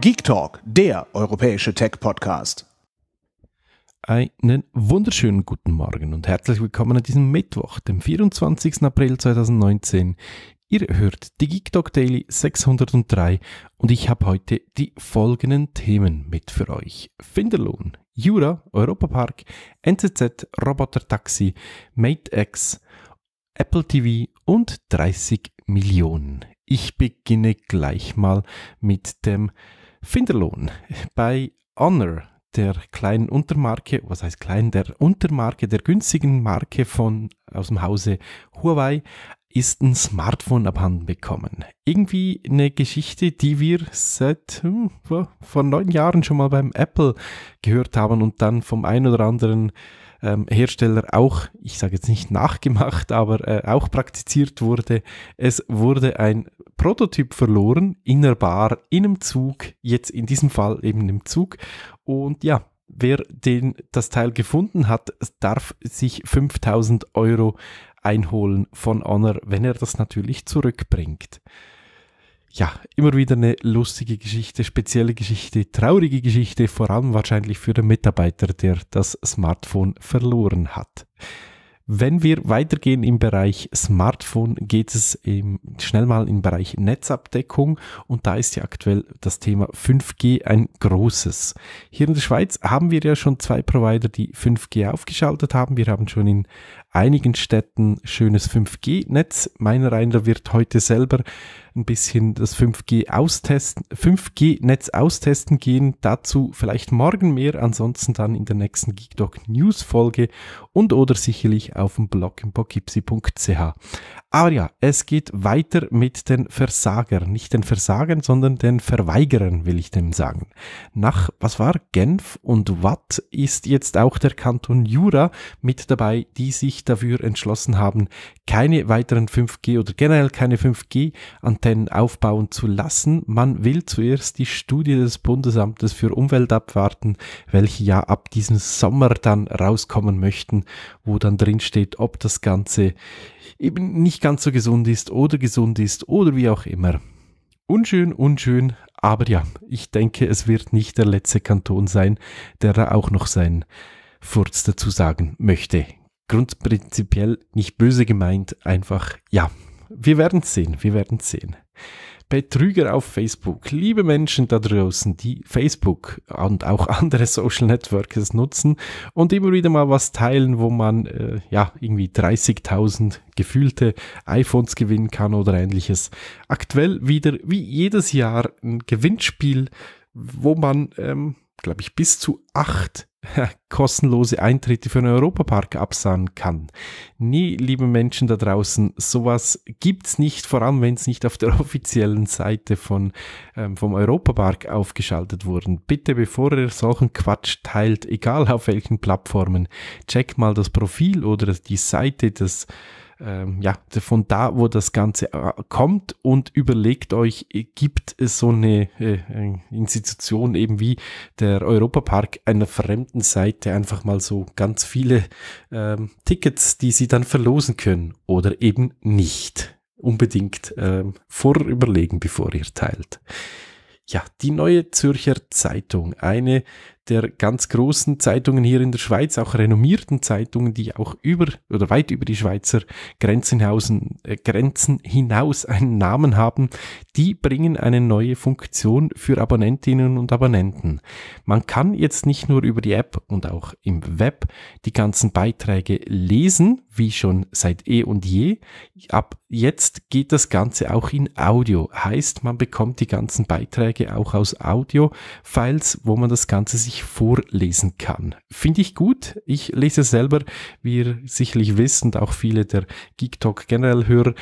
Geek Talk, der europäische Tech-Podcast. Einen wunderschönen guten Morgen und herzlich willkommen an diesem Mittwoch, dem 24. April 2019. Ihr hört die Geek Talk Daily 603 und ich habe heute die folgenden Themen mit für euch. Finderlohn, Jura, Europapark, NZZ, roboter Robotertaxi, MateX, Apple TV und 30 Millionen. Ich beginne gleich mal mit dem Finderlohn bei Honor, der kleinen Untermarke, was heißt klein, der Untermarke, der günstigen Marke von aus dem Hause Huawei ist ein Smartphone abhanden bekommen. Irgendwie eine Geschichte, die wir seit hm, vor neun Jahren schon mal beim Apple gehört haben und dann vom einen oder anderen ähm, Hersteller auch, ich sage jetzt nicht nachgemacht, aber äh, auch praktiziert wurde. Es wurde ein Prototyp verloren in der Bar, in einem Zug, jetzt in diesem Fall eben im Zug. Und ja, wer den, das Teil gefunden hat, darf sich 5000 Euro einholen von Honor, wenn er das natürlich zurückbringt ja, immer wieder eine lustige Geschichte, spezielle Geschichte, traurige Geschichte, vor allem wahrscheinlich für den Mitarbeiter, der das Smartphone verloren hat. Wenn wir weitergehen im Bereich Smartphone, geht es eben schnell mal im Bereich Netzabdeckung und da ist ja aktuell das Thema 5G ein großes. Hier in der Schweiz haben wir ja schon zwei Provider, die 5G aufgeschaltet haben. Wir haben schon in einigen Städten schönes 5G-Netz. Mein Rainer wird heute selber ein bisschen das 5G netz austesten gehen. Dazu vielleicht morgen mehr, ansonsten dann in der nächsten GeekDoc News Folge und oder sicherlich auf dem Blog im bokipsi.ch. Aber ja, es geht weiter mit den Versagern. Nicht den Versagern, sondern den Verweigerern, will ich dem sagen. Nach, was war, Genf und Watt ist jetzt auch der Kanton Jura mit dabei, die sich dafür entschlossen haben, keine weiteren 5G oder generell keine 5G-Antennen aufbauen zu lassen. Man will zuerst die Studie des Bundesamtes für Umwelt abwarten, welche ja ab diesem Sommer dann rauskommen möchten, wo dann drin steht, ob das Ganze eben nicht ganz so gesund ist oder gesund ist oder wie auch immer. Unschön, unschön, aber ja, ich denke, es wird nicht der letzte Kanton sein, der da auch noch seinen Furz dazu sagen möchte grundprinzipiell nicht böse gemeint, einfach ja. Wir werden sehen, wir werden sehen. Betrüger auf Facebook. Liebe Menschen da draußen, die Facebook und auch andere Social Networks nutzen und immer wieder mal was teilen, wo man äh, ja irgendwie 30.000 gefühlte iPhones gewinnen kann oder ähnliches. Aktuell wieder wie jedes Jahr ein Gewinnspiel, wo man, ähm, glaube ich, bis zu acht kostenlose Eintritte für einen Europapark absahnen kann. Nee, liebe Menschen da draußen, sowas gibt's nicht, vor allem wenn es nicht auf der offiziellen Seite von, ähm, vom Europapark aufgeschaltet wurde. Bitte, bevor ihr solchen Quatsch teilt, egal auf welchen Plattformen, checkt mal das Profil oder die Seite des ähm, ja, von da, wo das Ganze äh, kommt und überlegt euch, äh, gibt es so eine äh, Institution eben wie der Europapark einer fremden Seite einfach mal so ganz viele ähm, Tickets, die sie dann verlosen können oder eben nicht. Unbedingt ähm, vorüberlegen, bevor ihr teilt. Ja, die neue Zürcher Zeitung, eine der ganz großen Zeitungen hier in der Schweiz, auch renommierten Zeitungen, die auch über oder weit über die Schweizer Grenzen, äh, Grenzen hinaus einen Namen haben, die bringen eine neue Funktion für Abonnentinnen und Abonnenten. Man kann jetzt nicht nur über die App und auch im Web die ganzen Beiträge lesen, wie schon seit eh und je. Ab jetzt geht das Ganze auch in Audio. Heißt, man bekommt die ganzen Beiträge auch aus Audio-Files, wo man das Ganze sich ich vorlesen kann. Finde ich gut. Ich lese selber, wie ihr sicherlich wisst und auch viele der Geek Talk generell hören.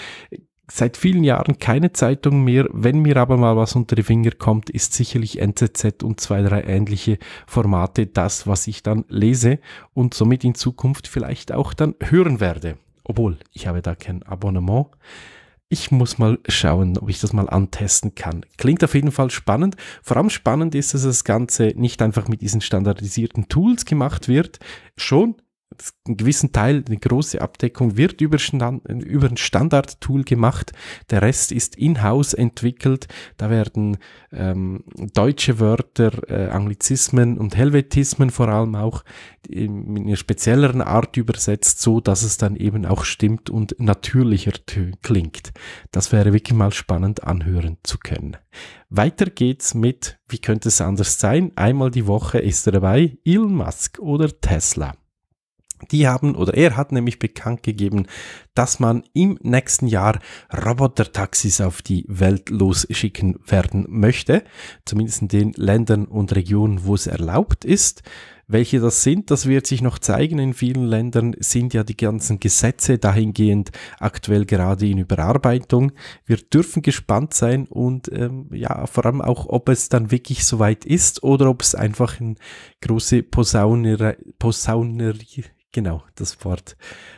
seit vielen Jahren keine Zeitung mehr. Wenn mir aber mal was unter die Finger kommt, ist sicherlich NZZ und zwei, drei ähnliche Formate das, was ich dann lese und somit in Zukunft vielleicht auch dann hören werde. Obwohl, ich habe da kein Abonnement. Ich muss mal schauen, ob ich das mal antesten kann. Klingt auf jeden Fall spannend. Vor allem spannend ist, dass das Ganze nicht einfach mit diesen standardisierten Tools gemacht wird. Schon, das, einen gewissen Teil, eine große Abdeckung wird über, über ein Standard-Tool gemacht. Der Rest ist in-house entwickelt. Da werden ähm, deutsche Wörter, äh, Anglizismen und Helvetismen vor allem auch in, in einer spezielleren Art übersetzt, so dass es dann eben auch stimmt und natürlicher klingt. Das wäre wirklich mal spannend anhören zu können. Weiter geht's mit, wie könnte es anders sein? Einmal die Woche ist er dabei, Elon Musk oder Tesla. Die haben oder er hat nämlich bekannt gegeben, dass man im nächsten Jahr Robotertaxis auf die Welt losschicken werden möchte, zumindest in den Ländern und Regionen, wo es erlaubt ist. Welche das sind, das wird sich noch zeigen. In vielen Ländern sind ja die ganzen Gesetze dahingehend aktuell gerade in Überarbeitung. Wir dürfen gespannt sein und ähm, ja, vor allem auch, ob es dann wirklich soweit ist oder ob es einfach eine große Posaunerie, Posaunerie Genau, das Wort.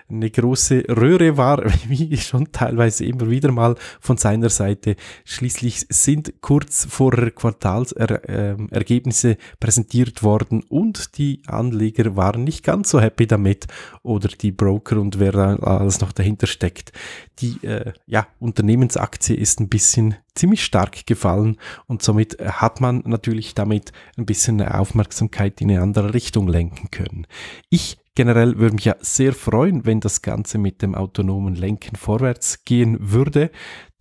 Eine große Röhre war, wie schon teilweise immer wieder mal von seiner Seite. Schließlich sind kurz vor Quartalsergebnisse ähm, äh, präsentiert worden und die Anleger waren nicht ganz so happy damit oder die Broker und wer da alles noch dahinter steckt. Die äh, ja, Unternehmensaktie ist ein bisschen ziemlich stark gefallen und somit hat man natürlich damit ein bisschen Aufmerksamkeit in eine andere Richtung lenken können. Ich Generell würde mich ja sehr freuen, wenn das Ganze mit dem autonomen Lenken vorwärts gehen würde,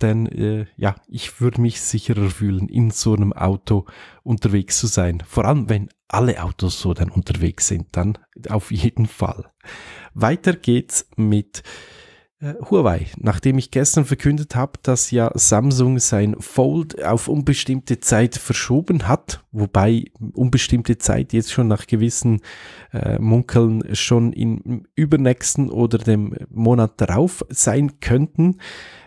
denn äh, ja, ich würde mich sicherer fühlen, in so einem Auto unterwegs zu sein. Vor allem, wenn alle Autos so dann unterwegs sind, dann auf jeden Fall. Weiter geht's mit äh, Huawei, nachdem ich gestern verkündet habe, dass ja Samsung sein Fold auf unbestimmte Zeit verschoben hat, wobei unbestimmte Zeit jetzt schon nach gewissen äh, Munkeln schon im übernächsten oder dem Monat darauf sein könnten,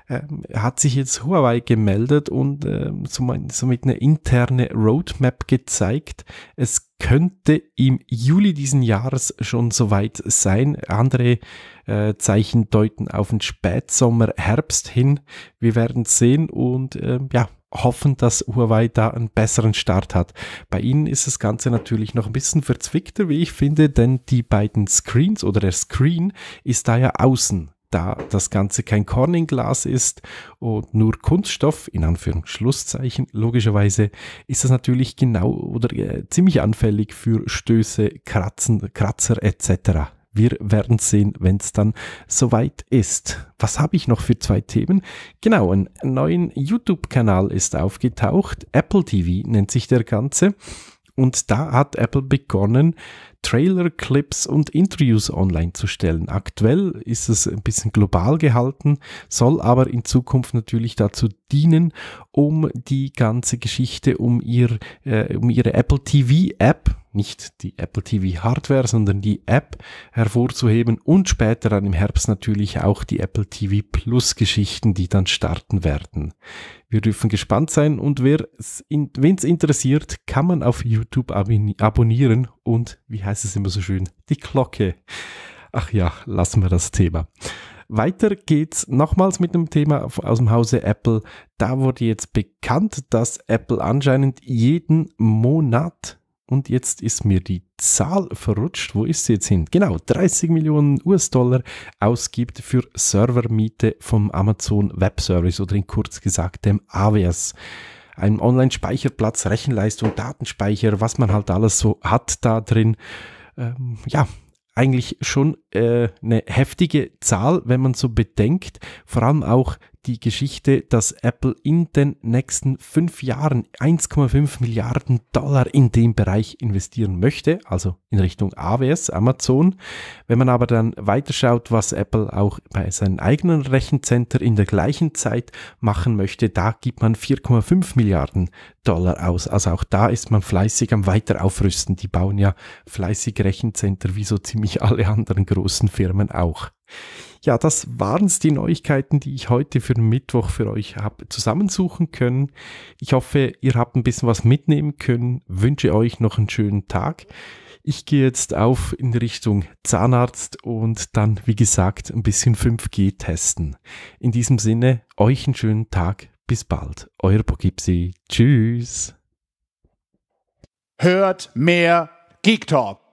ähm, hat sich jetzt Huawei gemeldet und ähm, somit eine interne Roadmap gezeigt. Es könnte im Juli diesen Jahres schon soweit sein. Andere äh, Zeichen deuten auf den Spätsommer, Herbst hin. Wir werden sehen und äh, ja, hoffen, dass Huawei da einen besseren Start hat. Bei ihnen ist das Ganze natürlich noch ein bisschen verzwickter, wie ich finde, denn die beiden Screens oder der Screen ist da ja außen da das Ganze kein Korn Glas ist und nur Kunststoff, in Anführungsschlusszeichen logischerweise, ist das natürlich genau oder äh, ziemlich anfällig für Stöße, Kratzen, Kratzer etc. Wir werden sehen, wenn es dann soweit ist. Was habe ich noch für zwei Themen? Genau, ein neuen YouTube-Kanal ist aufgetaucht. Apple TV nennt sich der ganze. Und da hat Apple begonnen, Trailer, Clips und Interviews online zu stellen. Aktuell ist es ein bisschen global gehalten, soll aber in Zukunft natürlich dazu dienen, um die ganze Geschichte um, ihr, äh, um ihre Apple TV App nicht die Apple TV Hardware, sondern die App hervorzuheben und später dann im Herbst natürlich auch die Apple TV Plus Geschichten, die dann starten werden. Wir dürfen gespannt sein und wer es in, interessiert, kann man auf YouTube abonnieren und, wie heißt es immer so schön, die Glocke. Ach ja, lassen wir das Thema. Weiter geht's nochmals mit dem Thema aus dem Hause Apple. Da wurde jetzt bekannt, dass Apple anscheinend jeden Monat und jetzt ist mir die Zahl verrutscht. Wo ist sie jetzt hin? Genau, 30 Millionen US-Dollar ausgibt für Servermiete vom Amazon Web Service oder in kurz gesagt dem AWS. Ein Online-Speicherplatz, Rechenleistung, Datenspeicher, was man halt alles so hat da drin. Ähm, ja, eigentlich schon äh, eine heftige Zahl, wenn man so bedenkt, vor allem auch die Geschichte, dass Apple in den nächsten fünf Jahren 1,5 Milliarden Dollar in den Bereich investieren möchte, also in Richtung AWS, Amazon. Wenn man aber dann weiterschaut, was Apple auch bei seinen eigenen Rechencenter in der gleichen Zeit machen möchte, da gibt man 4,5 Milliarden Dollar aus. Also auch da ist man fleißig am Weiteraufrüsten. Die bauen ja fleißig Rechencenter, wie so ziemlich alle anderen großen Firmen auch. Ja, das waren es die Neuigkeiten, die ich heute für Mittwoch für euch habe zusammensuchen können. Ich hoffe, ihr habt ein bisschen was mitnehmen können. Wünsche euch noch einen schönen Tag. Ich gehe jetzt auf in Richtung Zahnarzt und dann, wie gesagt, ein bisschen 5G testen. In diesem Sinne, euch einen schönen Tag. Bis bald. Euer Pogipsi. Tschüss. Hört mehr Geek Talk.